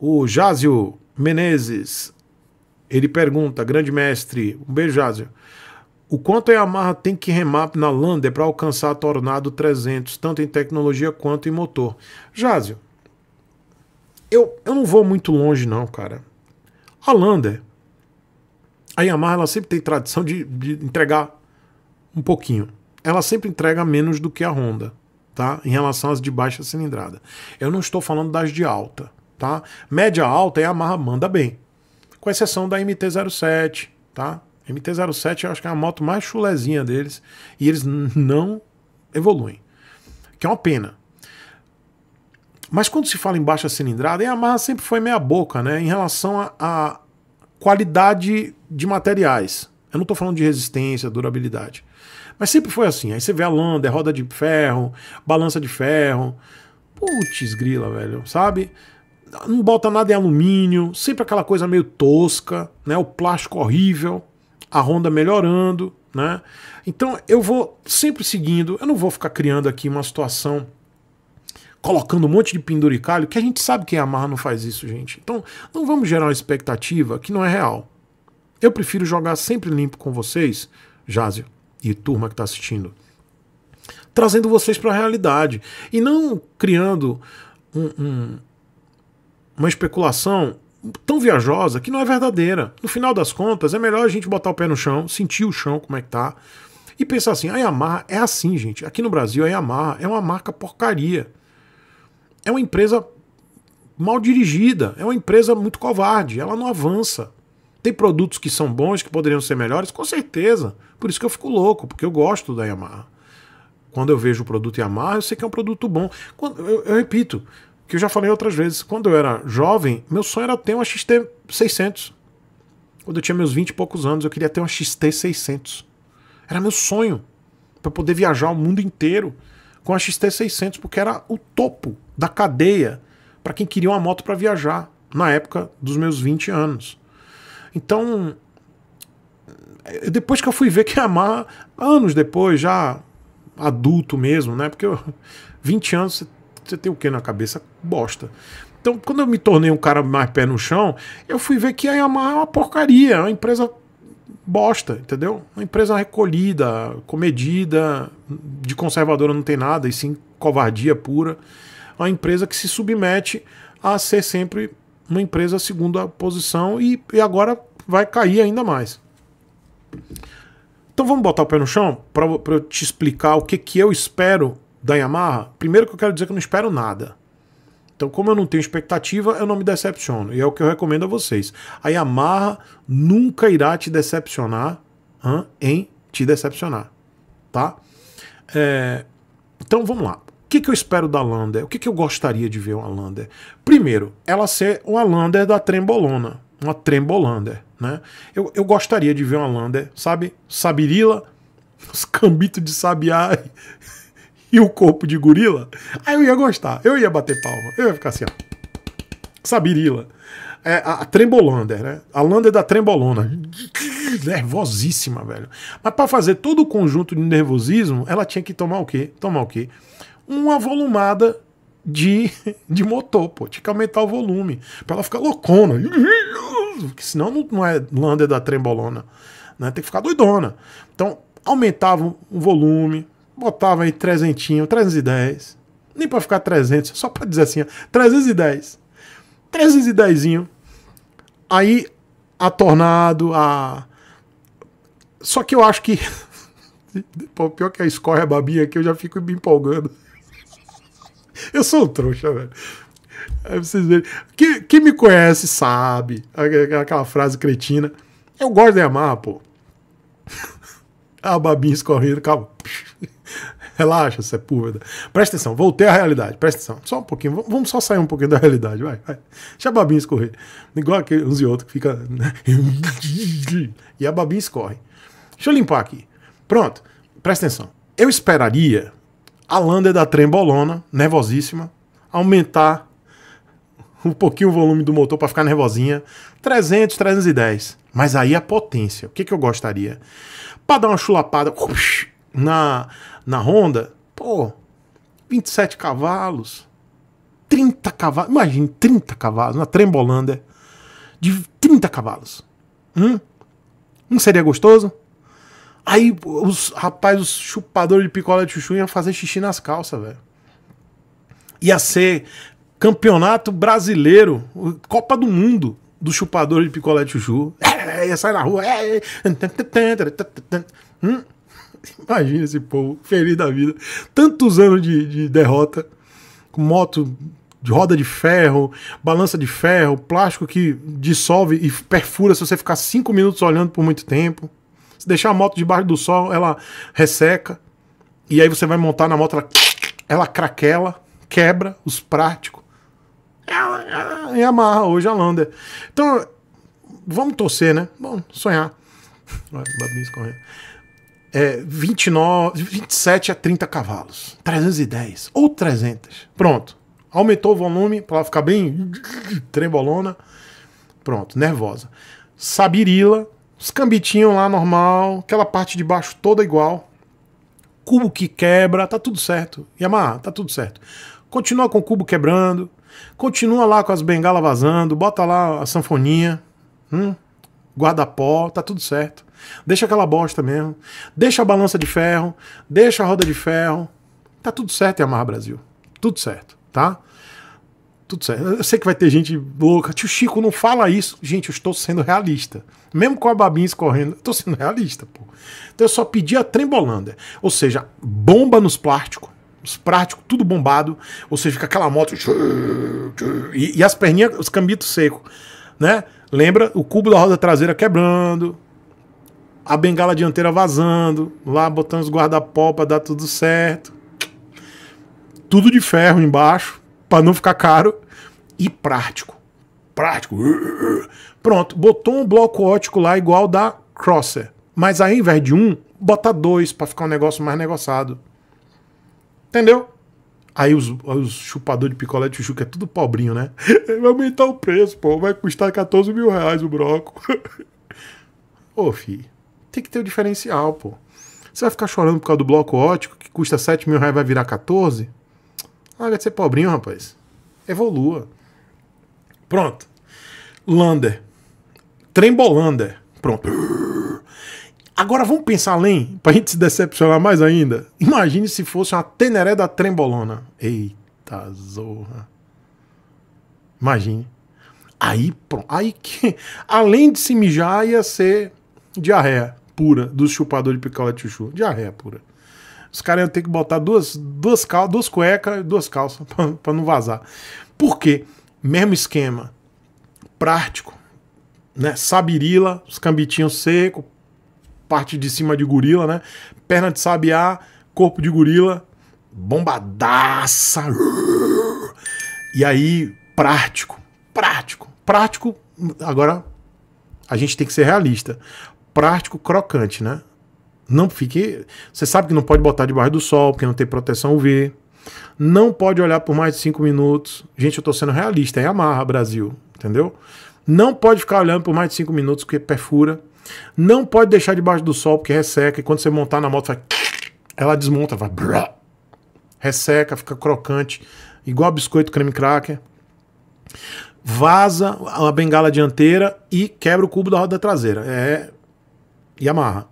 O Jásio Menezes, ele pergunta, grande mestre, um beijo, Jásio. O quanto a Yamaha tem que remar na Lander para alcançar a Tornado 300, tanto em tecnologia quanto em motor? Jásio, eu, eu não vou muito longe não, cara. A Lander, a Yamaha ela sempre tem tradição de, de entregar um pouquinho. Ela sempre entrega menos do que a Honda, tá? Em relação às de baixa cilindrada. Eu não estou falando das de alta tá? Média alta, e é a Yamaha manda bem. Com exceção da MT-07, tá? MT-07 eu acho que é a moto mais chulezinha deles e eles não evoluem, que é uma pena. Mas quando se fala em baixa cilindrada, a Yamaha sempre foi meia boca, né? Em relação à qualidade de materiais. Eu não estou falando de resistência, durabilidade. Mas sempre foi assim. Aí você vê a landa, roda de ferro, balança de ferro. Putz, grila, velho, sabe? não bota nada em alumínio, sempre aquela coisa meio tosca, né? O plástico horrível, a Honda melhorando, né? Então eu vou sempre seguindo, eu não vou ficar criando aqui uma situação colocando um monte de penduricalho, que a gente sabe que a Yamaha não faz isso, gente. Então, não vamos gerar uma expectativa que não é real. Eu prefiro jogar sempre limpo com vocês, Jásio e turma que está assistindo, trazendo vocês para a realidade e não criando um, um, uma especulação tão viajosa que não é verdadeira. No final das contas, é melhor a gente botar o pé no chão, sentir o chão, como é que tá, e pensar assim: a Yamaha é assim, gente. Aqui no Brasil, a Yamaha é uma marca porcaria. É uma empresa mal dirigida, é uma empresa muito covarde, ela não avança. Tem produtos que são bons, que poderiam ser melhores, com certeza. Por isso que eu fico louco, porque eu gosto da Yamaha. Quando eu vejo o produto Yamaha, eu sei que é um produto bom. eu, eu repito, que eu já falei outras vezes. Quando eu era jovem, meu sonho era ter uma XT 600. Quando eu tinha meus 20 e poucos anos, eu queria ter uma XT 600. Era meu sonho para poder viajar o mundo inteiro com a XT 600, porque era o topo da cadeia para quem queria uma moto para viajar na época dos meus 20 anos. Então, eh, depois que eu fui ver que amar anos depois, já adulto mesmo, né? Porque eu, 20 anos você tem o que na cabeça? Bosta. Então, quando eu me tornei um cara mais pé no chão, eu fui ver que é a Yamaha é uma porcaria, é uma empresa bosta, entendeu? Uma empresa recolhida, comedida, de conservadora não tem nada, e sim covardia pura. Uma empresa que se submete a ser sempre uma empresa segunda posição e, e agora vai cair ainda mais. Então vamos botar o pé no chão para eu te explicar o que, que eu espero da Yamaha, primeiro que eu quero dizer que eu não espero nada. Então, como eu não tenho expectativa, eu não me decepciono. E é o que eu recomendo a vocês. A Yamaha nunca irá te decepcionar hein, em te decepcionar. Tá? É... Então, vamos lá. O que, que eu espero da Lander? O que, que eu gostaria de ver uma Lander? Primeiro, ela ser uma Lander da Trembolona. Uma Trembolander, né? Eu, eu gostaria de ver uma Lander, sabe? Sabirila, os cambitos de sabiá e o corpo de gorila, aí eu ia gostar, eu ia bater palma, eu ia ficar assim, ó. Sabirila. É, a, a Trembolander, né? A Lander da Trembolona. Nervosíssima, velho. Mas para fazer todo o conjunto de nervosismo, ela tinha que tomar o quê? Tomar o quê? Uma volumada de, de motor, pô. Tinha que aumentar o volume. para ela ficar loucona. Porque senão não, não é Lander da Trembolona. Né? Tem que ficar doidona. Então, aumentava o volume, botava aí trezentinho, 310. Nem para ficar 300, só para dizer assim, ó, 310. 310 Aí a Tornado, a Só que eu acho que pior que a escorre a babinha aqui, eu já fico me empolgando. Eu sou um trouxa, velho. É aí vocês verem. Quem, quem me conhece sabe aquela frase cretina. Eu gosto de amar, pô. A babinha escorrendo, calma. Relaxa, Sepúlveda. É presta atenção, voltei à realidade, presta atenção. Só um pouquinho, vamos só sair um pouquinho da realidade, vai, vai. Deixa a babinha escorrer. Igual aquele, uns e outros que fica. Né? E a babinha escorre. Deixa eu limpar aqui. Pronto, presta atenção. Eu esperaria a Lander da trembolona, nervosíssima, aumentar um pouquinho o volume do motor para ficar nervosinha. 300, 310. Mas aí a potência. O que, que eu gostaria? Para dar uma chulapada. Ups, na, na Honda, pô, 27 cavalos, 30 cavalos, imagine 30 cavalos, na trembolanda de 30 cavalos. Hum? Não seria gostoso? Aí os rapazes, os chupadores de picolé de chuchu iam fazer xixi nas calças, velho. Ia ser campeonato brasileiro, Copa do Mundo do chupador de picolé de chuchu. É, ia é, é, sair na rua. É, é. Hum? Imagina esse povo feliz da vida. Tantos anos de, de derrota, com moto de roda de ferro, balança de ferro, plástico que dissolve e perfura se você ficar cinco minutos olhando por muito tempo. Se deixar a moto debaixo do sol, ela resseca. E aí você vai montar na moto, ela, ela craquela, quebra os práticos. E amarra hoje a Lander. Então, vamos torcer, né? Vamos sonhar. Babinho escorrendo é, 29, 27 a 30 cavalos. 310 ou 300. Pronto. Aumentou o volume para ela ficar bem trembolona. Pronto, nervosa. Sabirila, os cambitinhos lá normal, aquela parte de baixo toda igual. Cubo que quebra, tá tudo certo. Yamaha, tá tudo certo. Continua com o cubo quebrando, continua lá com as bengalas vazando, bota lá a sanfoninha, hum, guarda-pó, tá tudo certo. Deixa aquela bosta mesmo. Deixa a balança de ferro. Deixa a roda de ferro. Tá tudo certo, em amar Brasil. Tudo certo, tá? Tudo certo. Eu sei que vai ter gente louca. Tio Chico, não fala isso. Gente, eu estou sendo realista. Mesmo com a babinha escorrendo, eu estou sendo realista, pô. Então eu só pedi a trembolanda, Ou seja, bomba nos plásticos os práticos, tudo bombado, ou seja, fica aquela moto e, e as perninhas, os cambitos secos, né? Lembra o cubo da roda traseira quebrando, a bengala dianteira vazando, lá botando os guarda-pó para dar tudo certo. Tudo de ferro embaixo, para não ficar caro e prático. Prático. Pronto, botou um bloco ótico lá igual da Crosser. Mas aí, ao invés de um, bota dois para ficar um negócio mais negociado. Entendeu? Aí os, os chupadores de picolé de chuchu, que é tudo pobrinho, né? Vai aumentar o preço, pô. Vai custar 14 mil reais o broco. Ô, filho tem que ter o diferencial, pô. Você vai ficar chorando por causa do bloco ótico, que custa 7 mil reais vai virar 14? Olha de ser pobrinho, rapaz. Evolua. Pronto. Lander. Trembolander. Pronto. Agora vamos pensar além, pra gente se decepcionar mais ainda. Imagine se fosse uma teneré da trembolona. Eita zorra. Imagine. Aí, pronto. Aí que, além de se mijar, ia ser diarreia pura dos chupadores de picolé de chuchu. Diarreia pura. Os caras iam ter que botar duas, duas, cal duas cuecas e duas calças para não vazar. Por quê? Mesmo esquema. Prático. Né? Sabirila, os cambitinhos seco, parte de cima de gorila, né? Perna de sabiá, corpo de gorila, bombadaça. E aí, prático. Prático. Prático, agora a gente tem que ser realista prático, crocante, né? Não fique. Você sabe que não pode botar debaixo do sol, porque não tem proteção UV. Não pode olhar por mais de 5 minutos. Gente, eu tô sendo realista, é amarra, Brasil, entendeu? Não pode ficar olhando por mais de 5 minutos, porque perfura. Não pode deixar debaixo do sol, porque resseca. E quando você montar na moto, ela desmonta, vai. Resseca, fica crocante, igual biscoito creme cracker. Vaza a bengala dianteira e quebra o cubo da roda traseira. É Yamaha.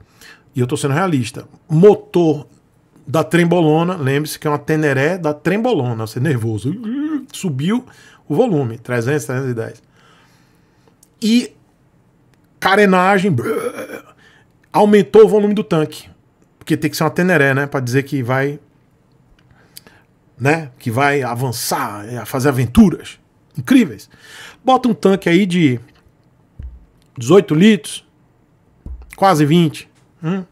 E eu estou sendo realista. Motor da Trembolona, lembre-se que é uma Teneré da Trembolona, você é nervoso. Subiu o volume, 300, 310. E carenagem aumentou o volume do tanque. Porque tem que ser uma Teneré, né, para dizer que vai né, que vai avançar, é, fazer aventuras incríveis. Bota um tanque aí de 18 litros, quase 20. Hum?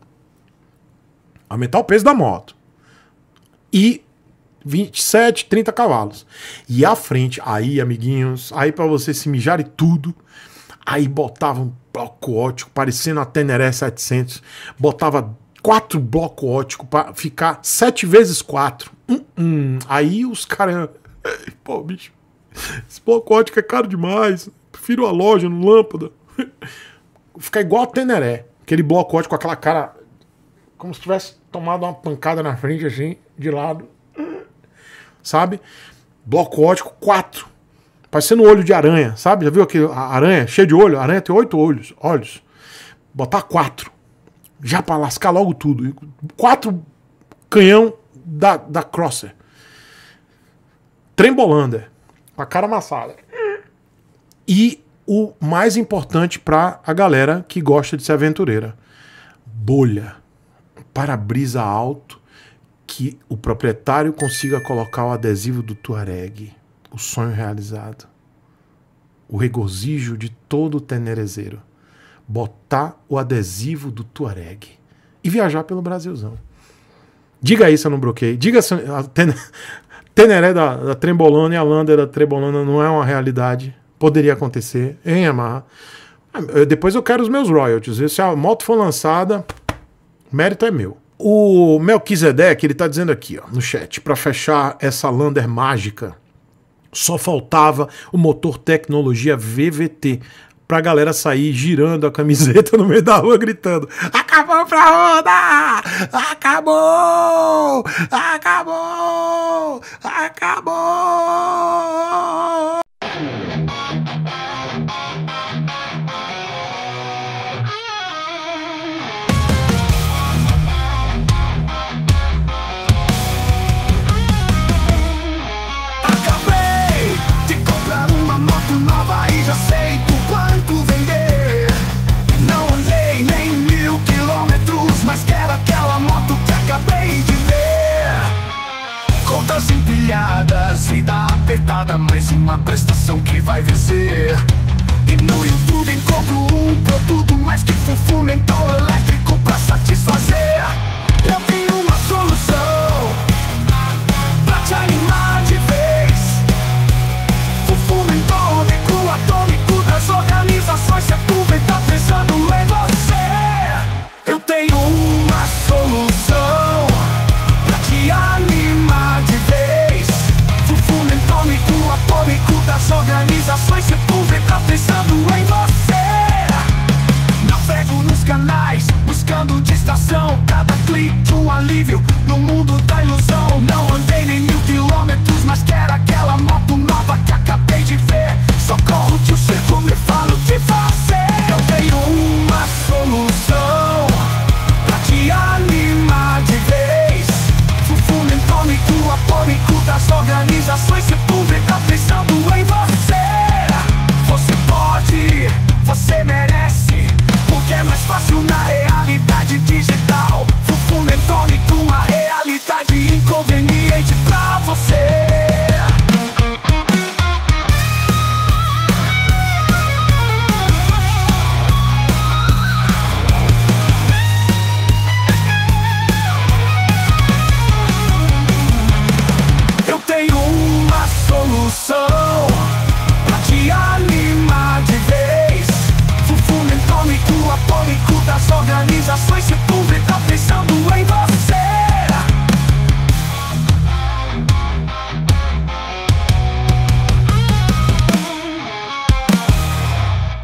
Aumentar o peso da moto. E 27, 30 cavalos. E à frente, aí, amiguinhos, aí para você se mijar e tudo, aí botava um bloco ótico, parecendo a Teneré 700, botava quatro bloco ótico para ficar sete vezes quatro Hum, hum. Aí os caras. Pô, bicho, esse bloco ótico é caro demais. Prefiro a loja no lâmpada. Ficar igual a Teneré. Aquele ótico com aquela cara. Como se tivesse tomado uma pancada na frente, assim, de lado. Sabe? Bloco ótico 4. Parecendo olho de aranha, sabe? Já viu aqui a aranha cheia de olho? A aranha tem oito olhos, olhos. Botar quatro. Já para lascar logo tudo. Quatro canhão da, da Crosser. Trembolander. É. Com a cara amassada. E o mais importante para a galera que gosta de ser aventureira: bolha, para-brisa alto, que o proprietário consiga colocar o adesivo do Tuareg, o sonho realizado, o regozijo de todo tenerezeiro, botar o adesivo do Tuareg e viajar pelo Brasilzão. Diga isso, eu não bloqueei. Diga se a Teneré da, da Trembolona e a Lander da Trembolona não é uma realidade poderia acontecer em Yamaha. Ah, depois eu quero os meus royalties. Se a moto for lançada, o mérito é meu. O Melquisedeque, ele está dizendo aqui, ó, no chat, para fechar essa Lander mágica, só faltava o motor tecnologia VVT pra galera sair girando a camiseta no meio da rua gritando: "Acabou pra roda. Acabou! Acabou! Acabou!" uma prestação que vai vencer I to God.